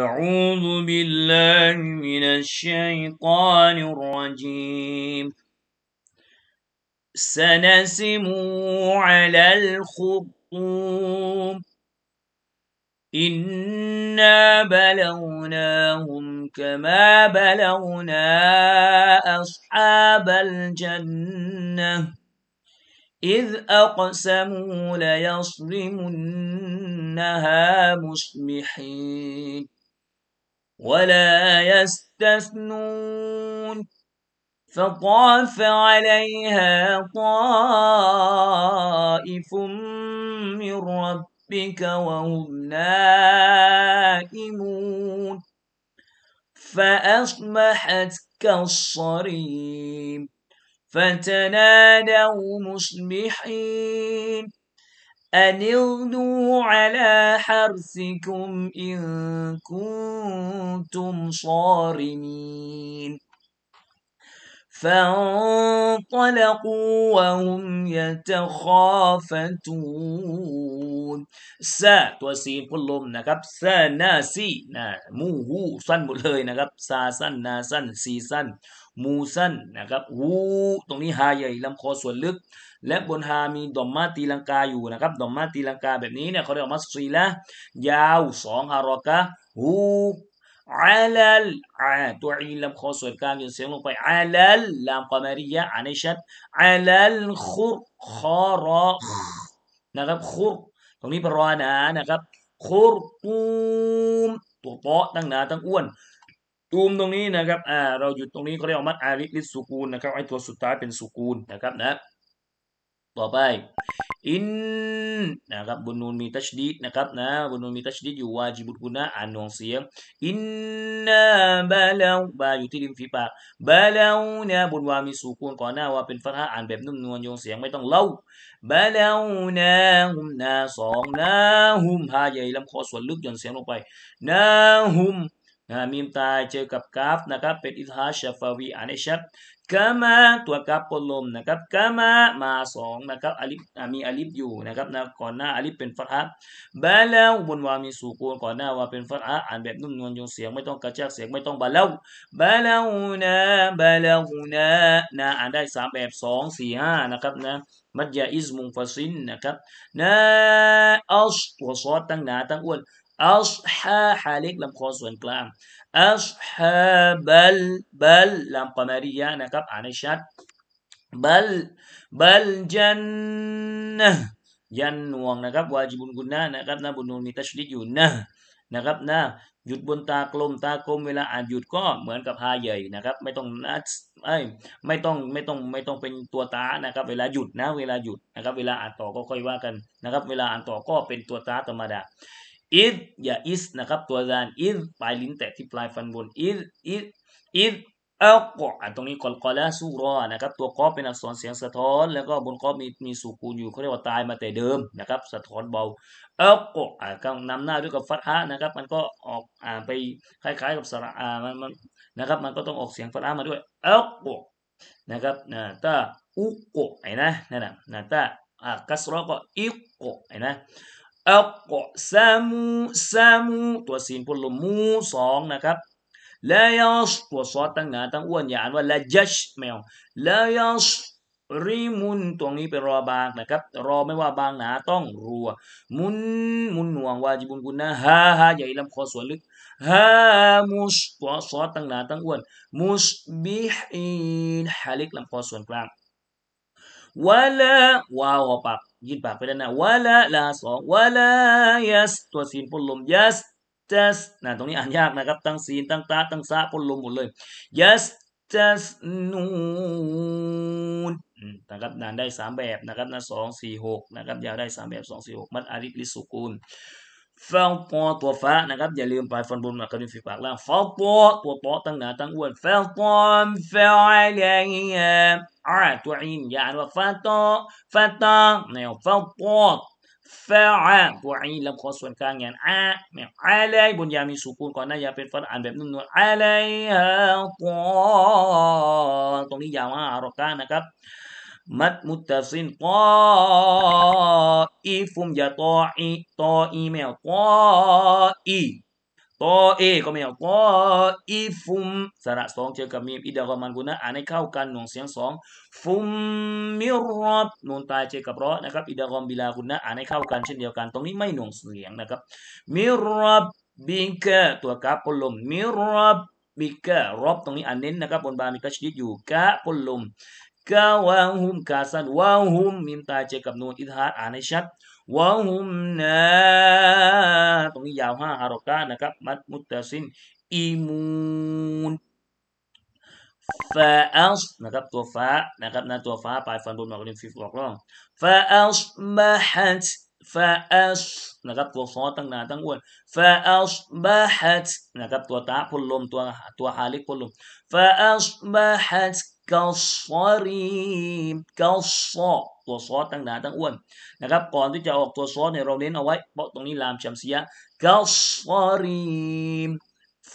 أعوذ بالله من الشيطان الرجيم سنسم على الخطوب إنا بلوناهم كما بلونا أصحاب الجنة إذ أقسموا ليصرمنها مصبحين ولا يستثنون فطاف عليها طائف من ربك وهم نائمون فأصبحت كالصريم فتنادوا مصبحين أن اغدوا على حرثكم إن كنتم صارمين فانطلقوا وهم يتخافتون ซาตัวสีพุ่นลมนะครับซาน้าซีนะมูหูสั้นหมดเลยนะครับ ซาสั้นนาสั้นซีสั้นมูสั้นนะครับหูตรงนี้หาใหญ่ลำคอส่วนลึกและบนฮามีดอมมาตีลังกาอยู่นะครับดอมมาตีลังกาแบบนี้เนี่ยเขาเรียกมัสซีละยาวสองฮารอกะฮูอาลัลอาตัวอีลำคอส่วนกลางจนเสียงลงไปอาลัลลามกามาริยะอันนี้ชัดอาลัลคุรคอรอนะครับคุรตรงนี้เป็นรอนะนะครับคุรตูมตัวเปาะตั้งหนาตั้งอ้วนตูมตรงนี้นะครับอ่าเราหยุดตรงนี้เขาเรียกว่ามัดอาริลิสุกูลนะครับไอตัวสุดท้ายเป็นสุกูลนะครับนะต่อไปอินนะครับบนนูนมีตัชดีดนะครับนะบนนูนมีตัชดีดอยู่วาจิบุตกุนะอ่านนองเสียงอินนาบาลาบาอยู่ที่ริมฝีปากบาลาเนี่ยบนวามีสูกูนก่อนหน้าว่าเป็นฟัตฮาอ่านแบบนุ่มนวลโยงเสียงไม่ต้องเล่าบาลานยหุมนาสองนาหุมพาใหญ่ลำคอส่วนลึกหย่อนเสียงลงไป นาหุมนะมีมตายเจอกับกาฟนะครับเป็นอิทาชฟาวีอานิ้ชัดกามาตัวกาฟปนลมนะครับกามามาสองนะครับอลิมีอลิบอยู่นะครับนะก่อนหน้าอลิฟเป็นฟัตฮะบาลาวบนวามีสูกูนก่อนหน้าว่าเป็นฟัตฮะอ่านแบบนุ่มนวลยงเสียงไม่ต้องกระชากเสียงไม่ต้องบาลาวบาลาวนะบาลาวนะนะอ่านได้สามแบบสองสี่ห้านะครับนะมัดยาอิสมุงฟาซินนะครับนะอัลตัวซอสตั้งหนาตั้งอ้วนอัชฮะฮาเลิกลำคอส่วนกลางอัชฮะบัลบัลลำกวมารียะนะครับอ่านให้ชัดบัลบัลจันนะยันนวงนะครับวาจิบุนกุนนะนะครับนะบุนูนมีตัชลิดอยู่นะนะครับนะหยุดบนตากลมตากลมเวลาอ่านหยุดก็เหมือนกับพาใหญ่นะครับไม่ต้องนัดไไม่ต้องไม่ต้องไม่ต้องเป็นตัวตานะครับ เวลาหยุดนะเวลาหยุดนะครับ เวลาอ่านต่อก็ค่อยว่ากันนะครับ เวลาอ่านต่อก็เป็นตัวตาธรรมดาอิดอย่าอิสนะครับ ตัวดานอิดปลายลิ้นแตะที่ปลายฟันบน อิดอิดอิดอัลกอตรงนี้กอลกอลาสูรอนะครับ ตัวกอเป็นอักษรเสียงสะท้อน แล้วก็บนกอมีมีสูกูนอยู่เขาเรียกว่าตายมาแต่เดิมนะครับ สะท้อนเบาอัลกอกนำหน้าด้วยกับฟัดฮะนะครับ มันก็ออกอ่าไปคล้ายๆ กับสระอ่ามันมันนะครับ มันก็ต้องออกเสียงฟัดฮะมาด้วยอัลกอนะครับนะตาอุกอไอ้นะนั่นนะนะตาอ่ะกัสรอก็อิกอไอ้นะอักกอซามูซามูตัวสีนพลมูสองนะครับ ลายาสตัวซอตั้งงาตั้งอ้วนอย่านว่าลาจัชแมวลายาสริมุนตรงนี้เป็นรอบางนะครับรอไม่ว่าบางหนาต้องรัว มุน มุนหน่วงวาจิบุนกุนนะฮาฮาใหญ่ลำคอส่วนลึกฮามุชตัวซอตั้งหนาตั้งอ้วน มุชบิฮีนฮาลิกลำคอส่วนกลางวะละวาวอปากยืดปากไปแล้วนะวะละลาสองวะละยัสตัวซีนปนลมยัสจัสนะตรงนี้อ่านยากนะครับ ตั้งซีนตั้งตาตั้งซะปนลมหมดเลยยัสจัสนูนนะครับนานได้สามแบบนะครับนะสองสี่หกนะครับยาวได้สามแบบสองสี่หกมัดอาริลิสุกูลฟาปอตัวฟ้านะครับ อย่าลืมปลายฟันบนมากระดิ่งฝีปากล่างฟาปอตัวปอตั้งหนาตั้งอ้วนฟาปอฟาอียงเงี้ยอ ع ตัวอินยาอ่นว่าฟาตอฟาตอแนวฟาตอฟาอาตัวอินลำคอส่วนกลางย่างอาแนวอาเลบนยามีสุกุลก่อนหน้ายาเป็นฟาอ่านแบบนุ่นนวลอาเลฮะตอตรงนี้ยาวมากรอกานะครับมัดมุตสินกออีฟุมยาตออีตออีแมวตออีตอเอก็ไม่เอากออีฟุมสระสองเจอกับมีมอิดะกอมันกุนะอ่านให้เข้ากันหน่วงเสียงสองฟุมมิรอบนูนตายเจอกับรอนะครับอิดะกอมบิลากุนะอ่านให้เข้ากันเช่นเดียวกัน ตรงนี้ไม่หน่วงเสียงนะครับมิรอบบิงกะตัวกาปลมมิรอบบิกะรอบตรงนี้อ่านเน้นนะครับบนบามีกะชิดอยู่กะปลมกะวาหุมกาสันวาหุมมิมตายเจอกับนูนอิทฮาร์อ่านให้ชัดวะฮุมนาตรงนี้ยาวห้าฮารอกะนะครับมัดมุตตซินอิมูนฟาอัล์นะครับตัวฟ้านะครับนะตัวฟ้าปลายฟันบนมากรินฟิฟบอกร่องฟาอัล์มาฮัตฟาอัลนะครับตัวฟอตั้งนาตั้งอ้วนฟาอัลมาฮัตนะครับตัวตาพลลมตัวตัวฮาลิกพลลมฟาอัลมาฮัตกาซอรีมกาซอตัวซอสตั้งหนาตั้งอ้วนนะครับก่อนที่จะออกตัวซอสเนี่ยเราเน้นเอาไว้เพราะตรงนี้ลามชัมเสียกาซอรีม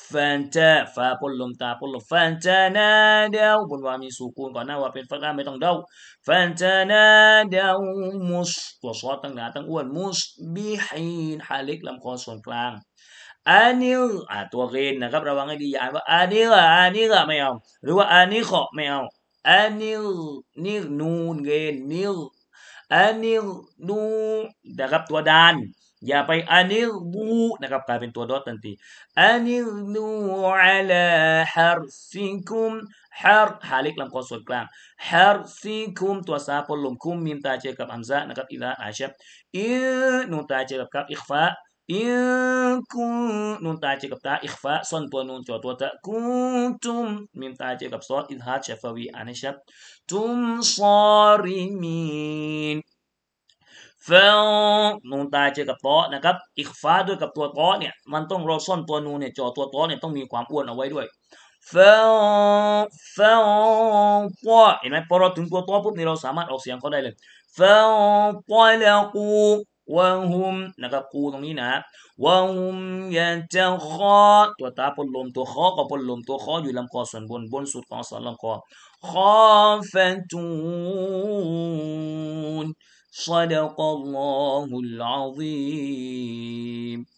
ฟนตาฟาพลลมตาพลลมฟนตานาเดาบนว่ามีสูกูนก่อนหน้าว่าเป็นฟักไม่ต้องเดาฟนตานาเดามุสตัวซอสตั้งหนาตั้งอ้วนมุสบิฮีนฮาลิกลำคอส่วนกลางอานิลอ่าตัวเกนนะครับระวังให้ดีอย่าอนว่าอานิลอานิลไม่เอาหรือว่าอานิขอไม่เอาอานิลนิลนูนเกนนิลอานิลนูนะครับตัวดาน อย่าไปอานิลบูนะครับกลายเป็นตัวดอทันทีอานิลนูอัลฮาร์ซิคุมฮาร์ฮาลิกลำคอส่วนกลางฮาร์ซิคุมตัวซาพลลมคุมมิมตาเจกับอัมซะนะครับอิลาอาชับอินูตาเจกับคับอิคฟาอินคุนนุนตาเจกับตาอิขฟะซอนตัวนุนจอตัวตะคุณตุมมีนตาเจกับซอนอินฮาชเชฟาวีอันเชัดตุมซอริมินเฟลนุนตาเจกับตอนะครับอิขฟะด้วยกับตัวตอเนี่ยมันต้องรอซ่อนตัวนูนเนี่ยจอตัวตอเนี่ยต้องมีความอ้วนเอาไว้ด้วยเฟลเฟลปะเห็นไหมพอเราถึงตัวตอปุ๊บนี่เราสามารถออกเสียงเขาได้เลยเฟลปอยแล้วกูวะฮุมนะครับกูตรงนี้นะวะฮุมยะจะคอตัวตาพนลมตัวคอก็ปนลมตัวคออยู่ลำคอส่วนบนบนสุดของสันลำคอคอแฟนจูน صدق الله العظيم